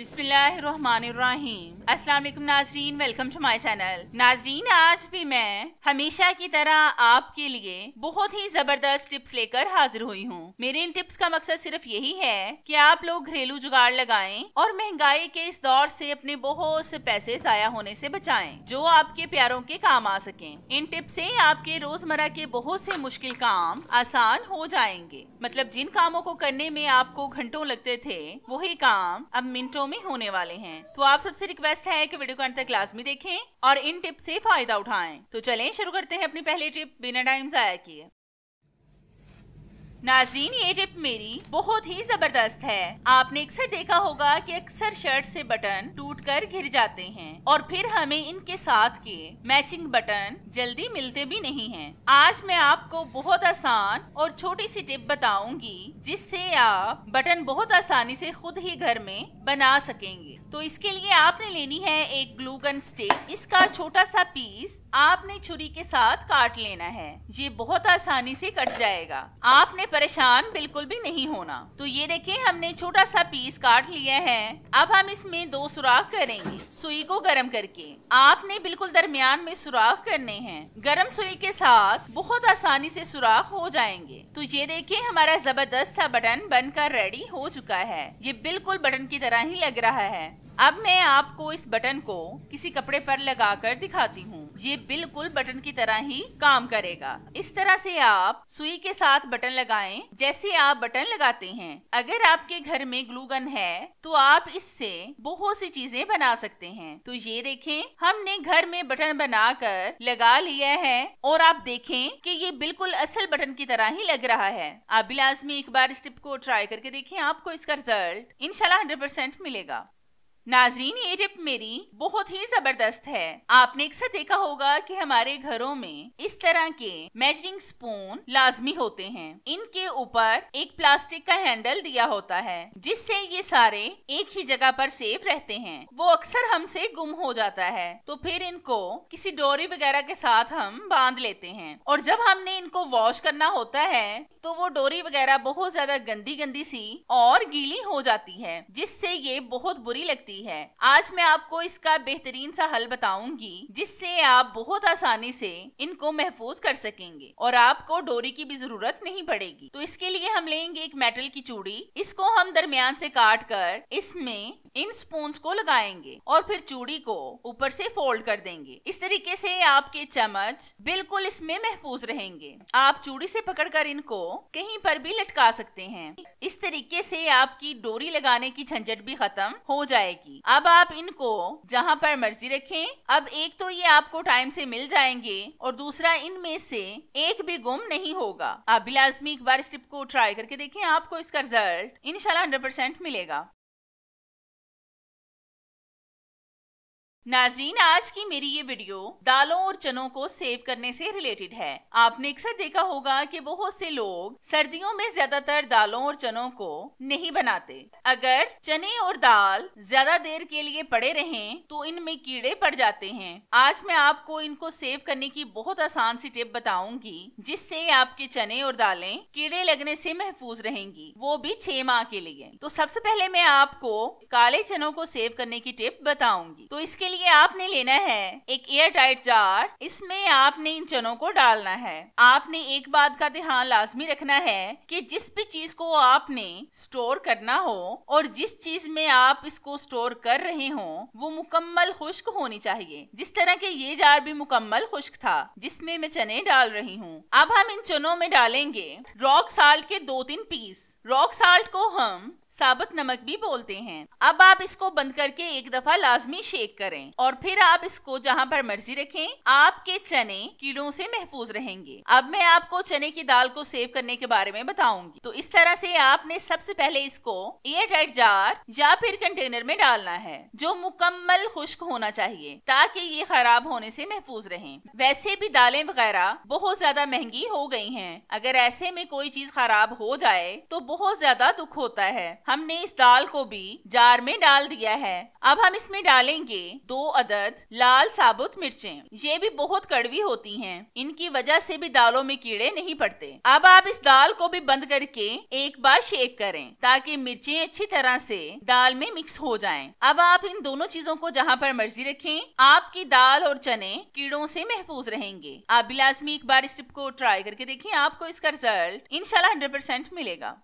बिस्मिल्लाहिर्रहमानिर्रहीम अस्सलाम वालेकुम नाजरीन वेलकम टू माय चैनल नाजरीन आज भी मैं हमेशा की तरह आपके लिए बहुत ही जबरदस्त टिप्स लेकर हाजिर हुई हूँ मेरे इन टिप्स का मकसद सिर्फ यही है कि आप लोग घरेलू जुगाड़ लगाएं और महंगाई के इस दौर से अपने बहुत से पैसे जाया होने से बचाएं जो आपके प्यारों के काम आ सके इन टिप्स से आपके रोजमर्रा के बहुत से मुश्किल काम आसान हो जाएंगे मतलब जिन कामों को करने में आपको घंटों लगते थे वही काम अब मिनटों में होने वाले हैं तो आप सबसे रिक्वेस्ट है कि वीडियो को अंत तक लाजमी देखें और इन टिप से फायदा उठाएं तो चलें शुरू करते हैं अपनी पहली टिप बिना टाइम जाया किए नाजरीन ये टिप मेरी बहुत ही जबरदस्त है आपने अक्सर देखा होगा कि अक्सर शर्ट से बटन टूट कर गिर जाते हैं और फिर हमें इनके साथ के मैचिंग बटन जल्दी मिलते भी नहीं हैं। आज मैं आपको बहुत आसान और छोटी सी टिप बताऊंगी जिससे आप बटन बहुत आसानी से खुद ही घर में बना सकेंगे तो इसके लिए आपने लेनी है एक ग्लूगन स्टिक इसका छोटा सा पीस आपने छुरी के साथ काट लेना है ये बहुत आसानी से कट जाएगा आपने परेशान बिल्कुल भी नहीं होना तो ये देखिए हमने छोटा सा पीस काट लिया है अब हम इसमें दो सुराख करेंगे सुई को गर्म करके आपने बिल्कुल दरमियान में सुराख करने हैं गर्म सुई के साथ बहुत आसानी से सुराख हो जाएंगे तो ये देखिए हमारा जबरदस्त सा बटन बनकर रेडी हो चुका है ये बिल्कुल बटन की तरह ही लग रहा है अब मैं आपको इस बटन को किसी कपड़े पर कर दिखाती हूँ ये बिल्कुल बटन की तरह ही काम करेगा इस तरह से आप सुई के साथ बटन लगाएं जैसे आप बटन लगाते हैं अगर आपके घर में ग्लू गन है तो आप इससे बहुत सी चीजें बना सकते हैं तो ये देखें हमने घर में बटन बनाकर लगा लिया है और आप देखें कि ये बिल्कुल असल बटन की तरह ही लग रहा है आप भी लाजमी एक बार इस टिप को ट्राई करके देखें आपको इसका रिजल्ट इनशाला हंड्रेड परसेंट मिलेगा नाजरीन ये टिप मेरी बहुत ही जबरदस्त है आपने अक्सर देखा होगा कि हमारे घरों में इस तरह के मेजरिंग स्पून लाजमी होते हैं इनके ऊपर एक प्लास्टिक का हैंडल दिया होता है जिससे ये सारे एक ही जगह पर सेफ रहते हैं वो अक्सर हमसे गुम हो जाता है तो फिर इनको किसी डोरी वगैरह के साथ हम बांध लेते हैं और जब हमने इनको वॉश करना होता है तो वो डोरी वगैरह बहुत ज्यादा गंदी गंदी सी और गीली हो जाती है जिससे ये बहुत बुरी लगती रहती है आज मैं आपको इसका बेहतरीन सा हल बताऊंगी जिससे आप बहुत आसानी से इनको महफूज कर सकेंगे और आपको डोरी की भी जरूरत नहीं पड़ेगी तो इसके लिए हम लेंगे एक मेटल की चूड़ी इसको हम दरमियान से काट कर इसमें इन स्पून को लगाएंगे और फिर चूड़ी को ऊपर से फोल्ड कर देंगे इस तरीके से आपके चम्मच बिल्कुल इसमें महफूज रहेंगे आप चूड़ी से पकड़कर इनको कहीं पर भी लटका सकते हैं इस तरीके से आपकी डोरी लगाने की झंझट भी खत्म हो जाएगी जाएगी अब आप इनको जहाँ पर मर्जी रखें अब एक तो ये आपको टाइम से मिल जाएंगे और दूसरा इनमें से एक भी गुम नहीं होगा आप भी लाजमी एक बार इस टिप को ट्राई करके देखें आपको इसका रिजल्ट इनशाला हंड्रेड परसेंट मिलेगा नाजरीन आज की मेरी ये वीडियो दालों और चनों को सेव करने से रिलेटेड है आपने अक्सर देखा होगा कि बहुत से लोग सर्दियों में ज्यादातर दालों और चनों को नहीं बनाते अगर चने और दाल ज्यादा देर के लिए पड़े रहें तो इनमें कीड़े पड़ जाते हैं आज मैं आपको इनको सेव करने की बहुत आसान सी टिप बताऊंगी जिससे आपके चने और दालें कीड़े लगने से महफूज रहेंगी वो भी छह माह के लिए तो सबसे पहले मैं आपको काले चनों को सेव करने की टिप बताऊंगी तो इसके लिए आपने लेना है एक एयर टाइट जार इसमें आपने इन चनों को डालना है आपने एक बात का ध्यान लाजमी रखना है कि जिस भी चीज को आपने स्टोर करना हो और जिस चीज में आप इसको स्टोर कर रहे हो वो मुकम्मल खुश्क होनी चाहिए जिस तरह के ये जार भी मुकम्मल खुश्क था जिसमे मैं चने डाल रही हूँ अब हम इन चनों में डालेंगे रॉक साल्ट के दो तीन पीस रॉक साल्ट को हम साबुत नमक भी बोलते हैं अब आप इसको बंद करके एक दफा लाजमी शेक करें और फिर आप इसको जहाँ पर मर्जी रखें आपके चने कीड़ों से महफूज रहेंगे अब मैं आपको चने की दाल को सेव करने के बारे में बताऊंगी तो इस तरह से आपने सबसे पहले इसको एयर टाइट जार या फिर कंटेनर में डालना है जो मुकम्मल खुश्क होना चाहिए ताकि ये खराब होने से महफूज रहे वैसे भी दालें वगैरह बहुत ज्यादा महंगी हो गई है अगर ऐसे में कोई चीज खराब हो जाए तो बहुत ज्यादा दुख होता है हमने इस दाल को भी जार में डाल दिया है अब हम इसमें डालेंगे दो अदद लाल साबुत मिर्चें ये भी बहुत कड़वी होती हैं इनकी वजह से भी दालों में कीड़े नहीं पड़ते अब आप इस दाल को भी बंद करके एक बार शेक करें ताकि मिर्चें अच्छी तरह से दाल में मिक्स हो जाएं। अब आप इन दोनों चीजों को जहाँ पर मर्जी रखें आपकी दाल और चने कीड़ों से महफूज रहेंगे आप भी लाजमी एक बार इस टिप को ट्राई करके देखें आपको इसका रिजल्ट इनशाला हंड्रेड परसेंट मिलेगा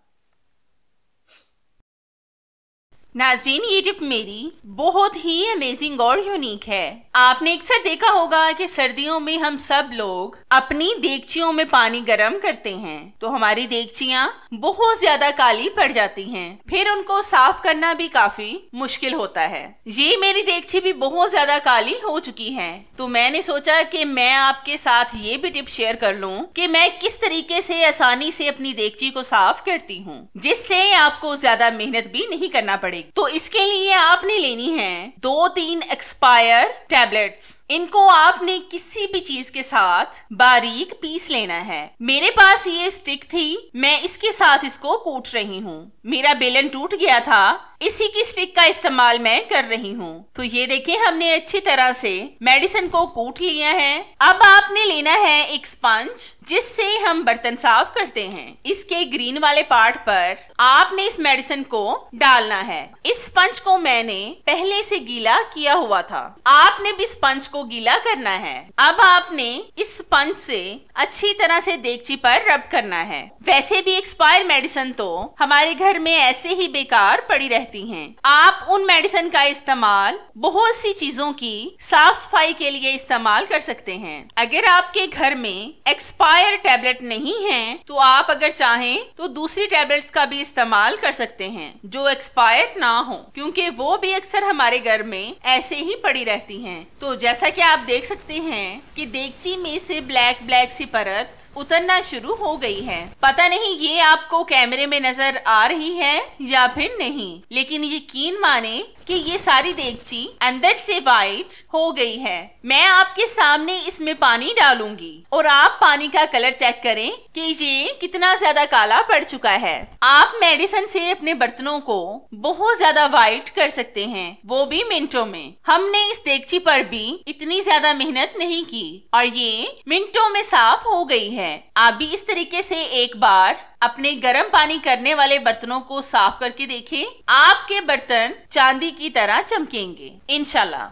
नाजरीन ये टिप मेरी बहुत ही अमेजिंग और यूनिक है आपने अक्सर देखा होगा कि सर्दियों में हम सब लोग अपनी देगचियों में पानी गर्म करते हैं तो हमारी देगचियाँ बहुत ज्यादा काली पड़ जाती हैं फिर उनको साफ करना भी काफी मुश्किल होता है ये मेरी देगची भी बहुत ज्यादा काली हो चुकी है तो मैंने सोचा कि मैं आपके साथ ये भी टिप शेयर कर लूँ कि मैं किस तरीके से आसानी से अपनी देगची को साफ करती हूँ जिससे आपको ज्यादा मेहनत भी नहीं करना पड़ेगा तो इसके लिए आपने लेनी है दो तीन एक्सपायर टैबलेट्स इनको आपने किसी भी चीज के साथ बारीक पीस लेना है मेरे पास ये स्टिक थी मैं इसके साथ इसको कूट रही हूँ मेरा बेलन टूट गया था इसी की स्टिक का इस्तेमाल मैं कर रही हूँ तो ये देखिए हमने अच्छी तरह से मेडिसिन को कूट लिया है अब आपने लेना है एक स्पंज जिससे हम बर्तन साफ करते हैं इसके ग्रीन वाले पार्ट पर आपने इस मेडिसिन को डालना है इस स्पंज को मैंने पहले से गीला किया हुआ था आपने भी स्पंज को गीला करना है अब आपने इस स्पंज से अच्छी तरह से देगची पर रब करना है वैसे भी एक्सपायर मेडिसिन तो हमारे घर में ऐसे ही बेकार पड़ी रहती रहती हैं आप उन मेडिसिन का इस्तेमाल बहुत सी चीजों की साफ सफाई के लिए इस्तेमाल कर सकते हैं अगर आपके घर में एक्सपायर टैबलेट नहीं है तो आप अगर चाहें तो दूसरी टैबलेट्स का भी इस्तेमाल कर सकते हैं जो एक्सपायर ना हो क्योंकि वो भी अक्सर हमारे घर में ऐसे ही पड़ी रहती हैं तो जैसा कि आप देख सकते हैं कि देगची में से ब्लैक ब्लैक सी परत उतरना शुरू हो गई है पता नहीं ये आपको कैमरे में नजर आ रही है या फिर नहीं लेकिन यकीन माने कि ये सारी देगची अंदर से वाइट हो गई है मैं आपके सामने इसमें पानी डालूंगी और आप पानी का कलर चेक करें कि ये कितना ज्यादा काला पड़ चुका है आप मेडिसिन से अपने बर्तनों को बहुत ज्यादा वाइट कर सकते हैं वो भी मिनटों में हमने इस देगची पर भी इतनी ज्यादा मेहनत नहीं की और ये मिनटों में साफ हो गई है आप भी इस तरीके से एक बार अपने गर्म पानी करने वाले बर्तनों को साफ करके देखें आपके बर्तन चांदी की तरह चमकेंगे इनशाला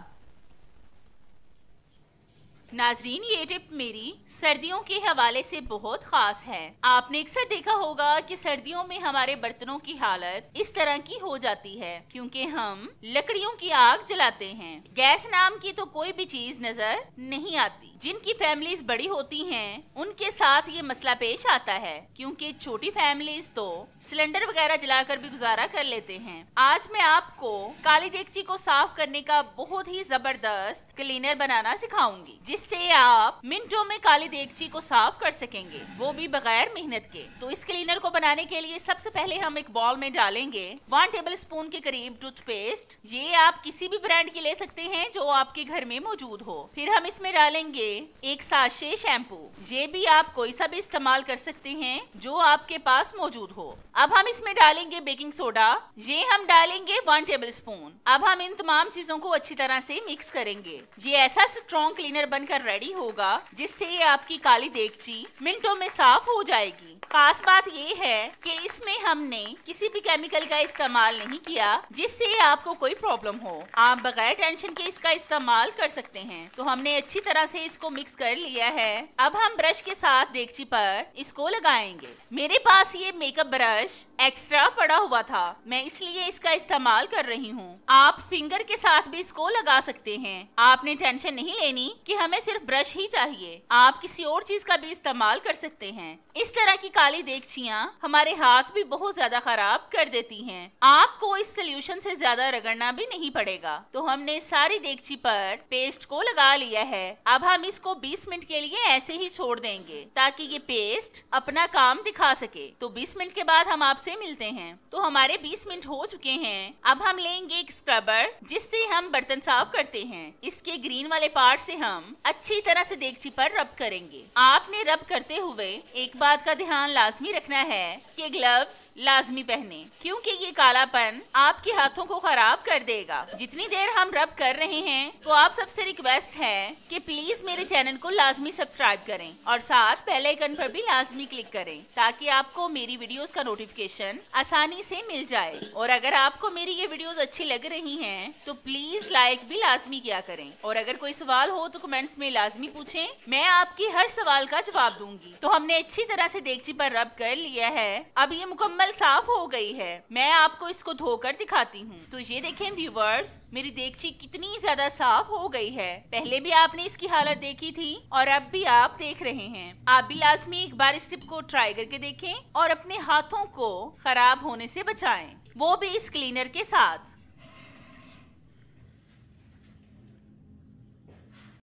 नाजरीन ये टिप मेरी सर्दियों के हवाले से बहुत खास है आपने अक्सर देखा होगा कि सर्दियों में हमारे बर्तनों की हालत इस तरह की हो जाती है क्योंकि हम लकड़ियों की आग जलाते हैं गैस नाम की तो कोई भी चीज नजर नहीं आती जिनकी फैमिलीज बड़ी होती हैं उनके साथ ये मसला पेश आता है क्योंकि छोटी फैमिलीज तो सिलेंडर वगैरह जलाकर भी गुजारा कर लेते हैं आज मैं आपको काली देगची को साफ करने का बहुत ही जबरदस्त क्लीनर बनाना सिखाऊंगी जिस जिससे आप मिनटों में काली देगची को साफ कर सकेंगे वो भी बगैर मेहनत के तो इस क्लीनर को बनाने के लिए सबसे पहले हम एक बॉल में डालेंगे वन टेबल स्पून के करीब टूथपेस्ट ये आप किसी भी ब्रांड की ले सकते हैं जो आपके घर में मौजूद हो फिर हम इसमें डालेंगे एक साशे शैम्पू ये भी आप कोई सा भी इस्तेमाल कर सकते हैं जो आपके पास मौजूद हो अब हम इसमें डालेंगे बेकिंग सोडा ये हम डालेंगे वन टेबल स्पून अब हम इन तमाम चीजों को अच्छी तरह से मिक्स करेंगे ये ऐसा स्ट्रॉन्ग क्लीनर बनकर बनकर रेडी होगा जिससे ये आपकी काली देगची मिनटों में साफ हो जाएगी खास बात ये है कि इसमें हमने किसी भी केमिकल का इस्तेमाल नहीं किया जिससे आपको कोई प्रॉब्लम हो आप बगैर टेंशन के इसका इस्तेमाल कर सकते हैं तो हमने अच्छी तरह से इसको मिक्स कर लिया है अब हम ब्रश के साथ देगची पर इसको लगाएंगे मेरे पास ये मेकअप ब्रश एक्स्ट्रा पड़ा हुआ था मैं इसलिए इसका इस्तेमाल कर रही हूँ आप फिंगर के साथ भी इसको लगा सकते हैं आपने टेंशन नहीं लेनी की हमें हमें सिर्फ ब्रश ही चाहिए आप किसी और चीज का भी इस्तेमाल कर सकते हैं इस तरह की काली देगचियाँ हमारे हाथ भी बहुत ज्यादा खराब कर देती हैं आपको इस सोल्यूशन से ज्यादा रगड़ना भी नहीं पड़ेगा तो हमने सारी देगची पर पेस्ट को लगा लिया है अब हम इसको 20 मिनट के लिए ऐसे ही छोड़ देंगे ताकि ये पेस्ट अपना काम दिखा सके तो 20 मिनट के बाद हम आपसे मिलते हैं तो हमारे 20 मिनट हो चुके हैं अब हम लेंगे एक स्क्रबर जिससे हम बर्तन साफ करते हैं इसके ग्रीन वाले पार्ट से हम अच्छी तरह से देगची पर रब करेंगे आपने रब करते हुए एक बात का ध्यान लाजमी रखना है कि ग्लव्स लाजमी पहने क्योंकि ये कालापन आपके हाथों को खराब कर देगा जितनी देर हम रब कर रहे हैं तो आप सबसे रिक्वेस्ट है कि प्लीज मेरे चैनल को लाजमी सब्सक्राइब करें और साथ पहले आइकन पर भी लाजमी क्लिक करें ताकि आपको मेरी वीडियोस का नोटिफिकेशन आसानी से मिल जाए और अगर आपको मेरी ये वीडियोस अच्छी लग रही हैं तो प्लीज लाइक भी लाजमी किया करें और अगर कोई सवाल हो तो कमेंट्स कमेंट्स में लाजमी पूछें मैं आपकी हर सवाल का जवाब दूंगी तो हमने अच्छी तरह से देगची पर रब कर लिया है अब ये मुकम्मल साफ हो गई है मैं आपको इसको धोकर दिखाती हूँ तो ये देखें व्यूवर्स मेरी देगची कितनी ज्यादा साफ हो गई है पहले भी आपने इसकी हालत देखी थी और अब भी आप देख रहे हैं आप भी लाजमी एक बार इस टिप को ट्राई करके देखें और अपने हाथों को खराब होने से बचाएं वो भी इस क्लीनर के साथ